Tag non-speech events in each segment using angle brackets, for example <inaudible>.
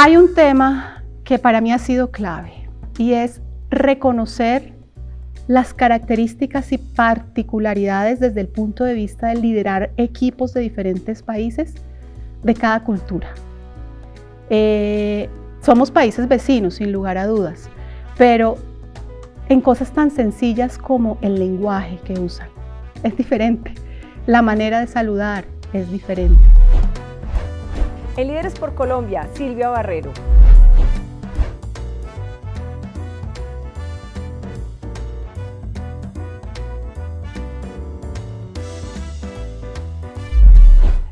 Hay un tema que para mí ha sido clave y es reconocer las características y particularidades desde el punto de vista de liderar equipos de diferentes países de cada cultura. Eh, somos países vecinos, sin lugar a dudas, pero en cosas tan sencillas como el lenguaje que usan. Es diferente, la manera de saludar es diferente. En Líderes por Colombia, Silvia Barrero.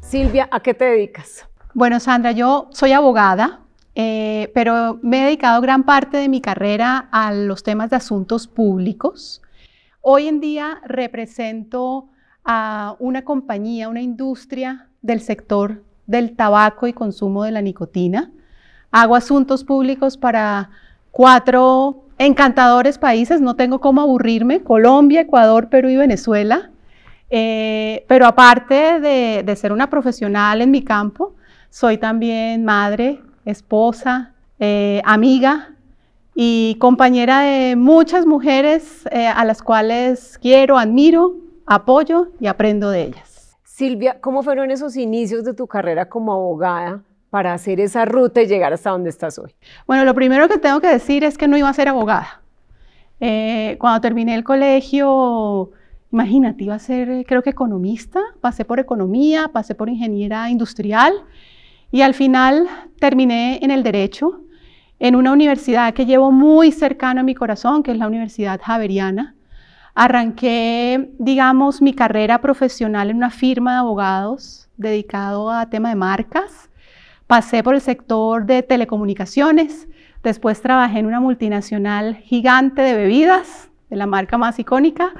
Silvia, ¿a qué te dedicas? Bueno, Sandra, yo soy abogada, eh, pero me he dedicado gran parte de mi carrera a los temas de asuntos públicos. Hoy en día represento a una compañía, una industria del sector del tabaco y consumo de la nicotina. Hago asuntos públicos para cuatro encantadores países, no tengo cómo aburrirme, Colombia, Ecuador, Perú y Venezuela. Eh, pero aparte de, ser una profesional en mi campo, soy también madre, esposa, eh, amiga y compañera de muchas mujeres eh, a las cuales quiero, admiro, apoyo y aprendo de ellas. Silvia, ¿cómo fueron esos inicios de tu carrera como abogada? para hacer esa ruta y llegar hasta donde estás hoy? Bueno, lo primero que tengo que decir es que no iba a ser abogada. Eh, cuando terminé el colegio, imagínate, iba a ser, creo que economista, pasé por economía, pasé por ingeniera industrial y al final terminé en el derecho, en una universidad que llevo muy cercano a mi corazón, que es la Universidad Javeriana, Arranqué, digamos, mi carrera profesional en una firma de abogados dedicado a tema de marcas. Pasé por el sector de telecomunicaciones. Después trabajé en una multinacional gigante de bebidas, de la marca más icónica.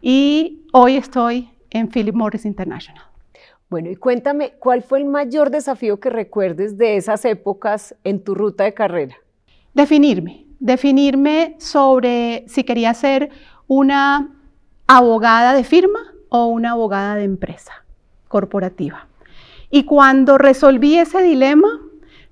Y hoy estoy en Philip Morris International. Bueno, y cuéntame, ¿cuál fue el mayor desafío que recuerdes de esas épocas en tu ruta de carrera? Definirme, definirme sobre si quería ser una abogada de firma o una abogada de empresa corporativa. Y cuando resolví ese dilema,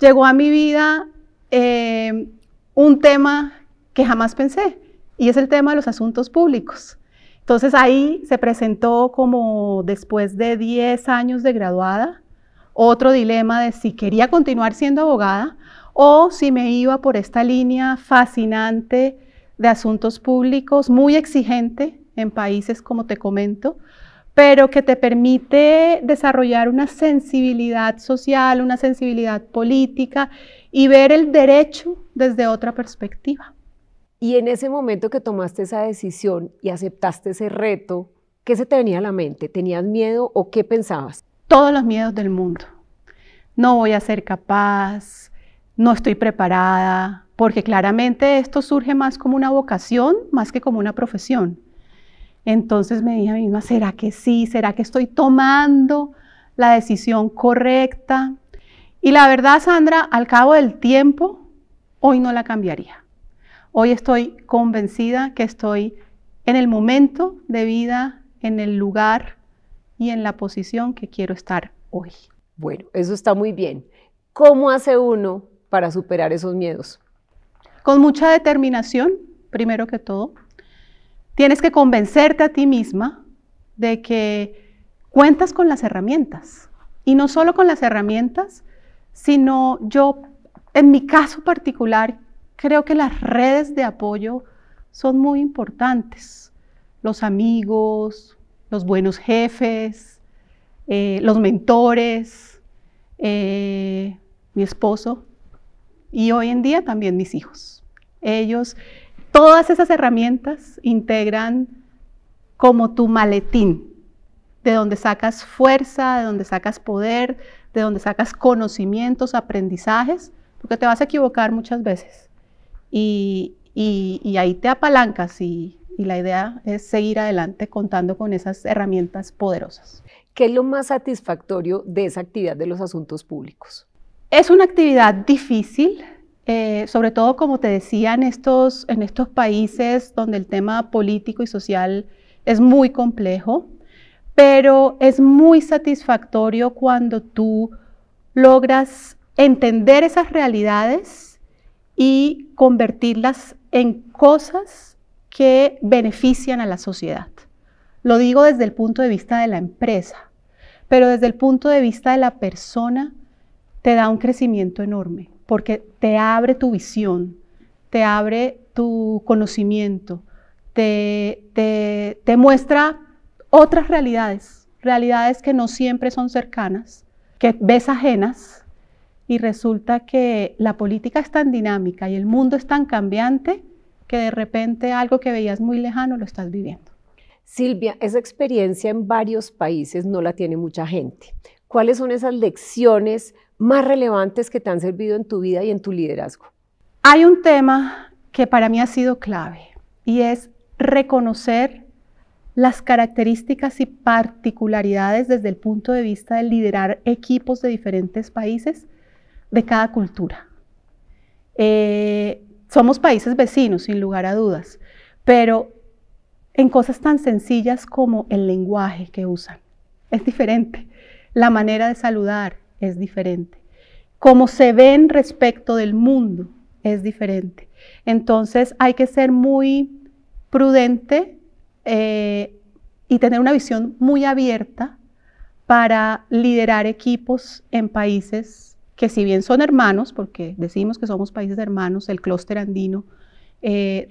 llegó a mi vida eh, un tema que jamás pensé, y es el tema de los asuntos públicos. Entonces ahí se presentó como después de 10 años de graduada, otro dilema de si quería continuar siendo abogada o si me iba por esta línea fascinante de asuntos públicos, muy exigente en países como te comento, pero que te permite desarrollar una sensibilidad social, una sensibilidad política y ver el derecho desde otra perspectiva. Y en ese momento que tomaste esa decisión y aceptaste ese reto, ¿qué se te venía a la mente? ¿Tenías miedo o qué pensabas? Todos los miedos del mundo. No voy a ser capaz, no estoy preparada, porque claramente esto surge más como una vocación, más que como una profesión. Entonces me dije a mí misma, ¿será que sí? ¿Será que estoy tomando la decisión correcta? Y la verdad, Sandra, al cabo del tiempo, hoy no la cambiaría. Hoy estoy convencida que estoy en el momento de vida, en el lugar y en la posición que quiero estar hoy. Bueno, eso está muy bien. ¿Cómo hace uno para superar esos miedos? con mucha determinación, primero que todo. Tienes que convencerte a ti misma de que cuentas con las herramientas. Y no solo con las herramientas, sino yo, en mi caso particular, creo que las redes de apoyo son muy importantes. Los amigos, los buenos jefes, eh, los mentores, eh, mi esposo, y hoy en día también mis hijos. Ellos, todas esas herramientas integran como tu maletín, de donde sacas fuerza, de donde sacas poder, de donde sacas conocimientos, aprendizajes, porque te vas a equivocar muchas veces. Y, ahí te apalancas y, y la idea es seguir adelante contando con esas herramientas poderosas. ¿Qué es lo más satisfactorio de esa actividad de los asuntos públicos? Es una actividad difícil, eh, sobre todo como te decía, estos, en estos países donde el tema político y social es muy complejo, pero es muy satisfactorio cuando tú logras entender esas realidades y convertirlas en cosas que benefician a la sociedad. Lo digo desde el punto de vista de la empresa, pero desde el punto de vista de la persona, te da un crecimiento enorme, porque te abre tu visión, te abre tu conocimiento, te, te, muestra otras realidades, realidades que no siempre son cercanas, que ves ajenas, y resulta que la política es tan dinámica y el mundo es tan cambiante que de repente algo que veías muy lejano lo estás viviendo. Silvia, esa experiencia en varios países no la tiene mucha gente. ¿Cuáles son esas lecciones más relevantes que te han servido en tu vida y en tu liderazgo? Hay un tema que para mí ha sido clave y es reconocer las características y particularidades desde el punto de vista de liderar equipos de diferentes países de cada cultura. Eh, somos países vecinos, sin lugar a dudas, pero en cosas tan sencillas como el lenguaje que usan. Es diferente. La manera de saludar, es diferente. cómo se ven respecto del mundo es diferente. Entonces hay que ser muy prudente eh, y tener una visión muy abierta para liderar equipos en países que si bien son hermanos, porque decimos que somos países hermanos, el clúster andino eh,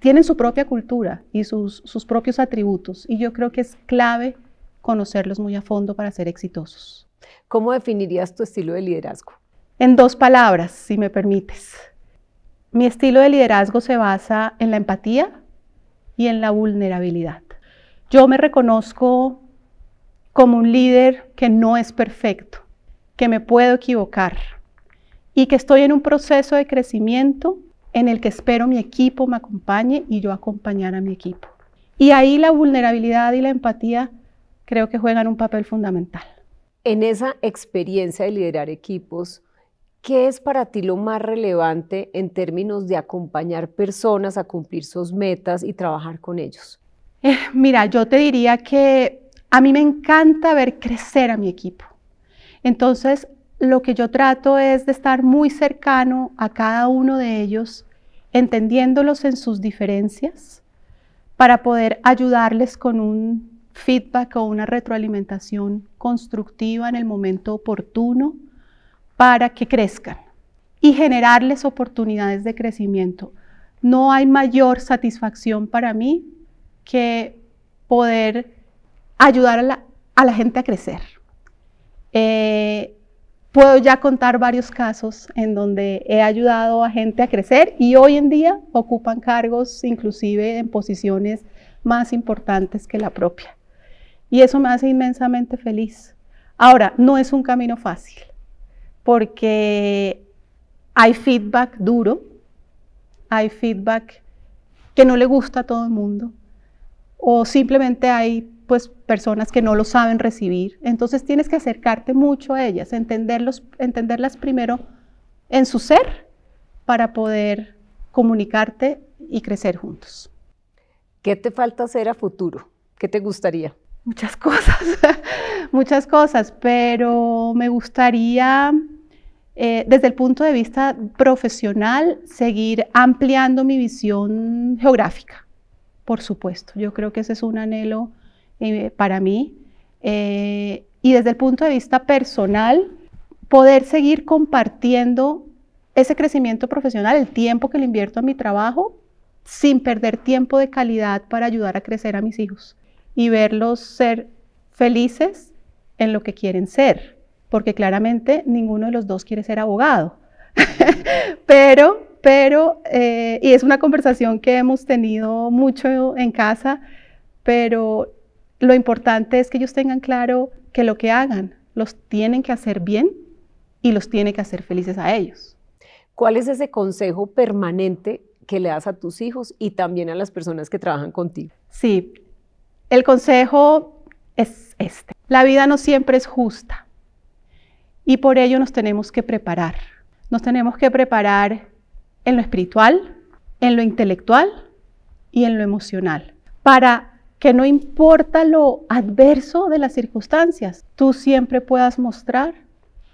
tienen su propia cultura y sus, sus, propios atributos. Y yo creo que es clave conocerlos muy a fondo para ser exitosos. ¿Cómo definirías tu estilo de liderazgo? En dos palabras, si me permites. Mi estilo de liderazgo se basa en la empatía y en la vulnerabilidad. Yo me reconozco como un líder que no es perfecto, que me puedo equivocar y que estoy en un proceso de crecimiento en el que espero mi equipo me acompañe y yo acompañar a mi equipo. Y ahí la vulnerabilidad y la empatía creo que juegan un papel fundamental. En esa experiencia de liderar equipos, ¿qué es para ti lo más relevante en términos de acompañar personas a cumplir sus metas y trabajar con ellos? Eh, mira, yo te diría que a mí me encanta ver crecer a mi equipo. Entonces, lo que yo trato es de estar muy cercano a cada uno de ellos, entendiéndolos en sus diferencias, para poder ayudarles con un feedback o una retroalimentación constructiva en el momento oportuno para que crezcan y generarles oportunidades de crecimiento. No hay mayor satisfacción para mí que poder ayudar a la, gente a crecer. Eh, puedo ya contar varios casos en donde he ayudado a gente a crecer y hoy en día ocupan cargos inclusive en posiciones más importantes que la propia. Y eso me hace inmensamente feliz. Ahora, no es un camino fácil, porque hay feedback duro, hay feedback que no le gusta a todo el mundo, o simplemente hay pues personas que no lo saben recibir. Entonces tienes que acercarte mucho a ellas, entenderlos, entenderlas primero en su ser para poder comunicarte y crecer juntos. ¿Qué te falta hacer a futuro? ¿Qué te gustaría? muchas cosas, <laughs> muchas cosas, pero me gustaría, eh, desde el punto de vista profesional, seguir ampliando mi visión geográfica, por supuesto. Yo creo que ese es un anhelo eh, para mí. Eh, y desde el punto de vista personal, poder seguir compartiendo ese crecimiento profesional, el tiempo que le invierto a mi trabajo, sin perder tiempo de calidad para ayudar a crecer a mis hijos y verlos ser felices en lo que quieren ser, porque claramente ninguno de los dos quiere ser abogado. <laughs> pero, pero, eh, y es una conversación que hemos tenido mucho en casa, pero lo importante es que ellos tengan claro que lo que hagan los tienen que hacer bien y los tiene que hacer felices a ellos. ¿Cuál es ese consejo permanente que le das a tus hijos y también a las personas que trabajan contigo? Sí, el consejo es este. La vida no siempre es justa y por ello nos tenemos que preparar. Nos tenemos que preparar en lo espiritual, en lo intelectual y en lo emocional para que no importa lo adverso de las circunstancias, tú siempre puedas mostrar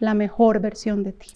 la mejor versión de ti.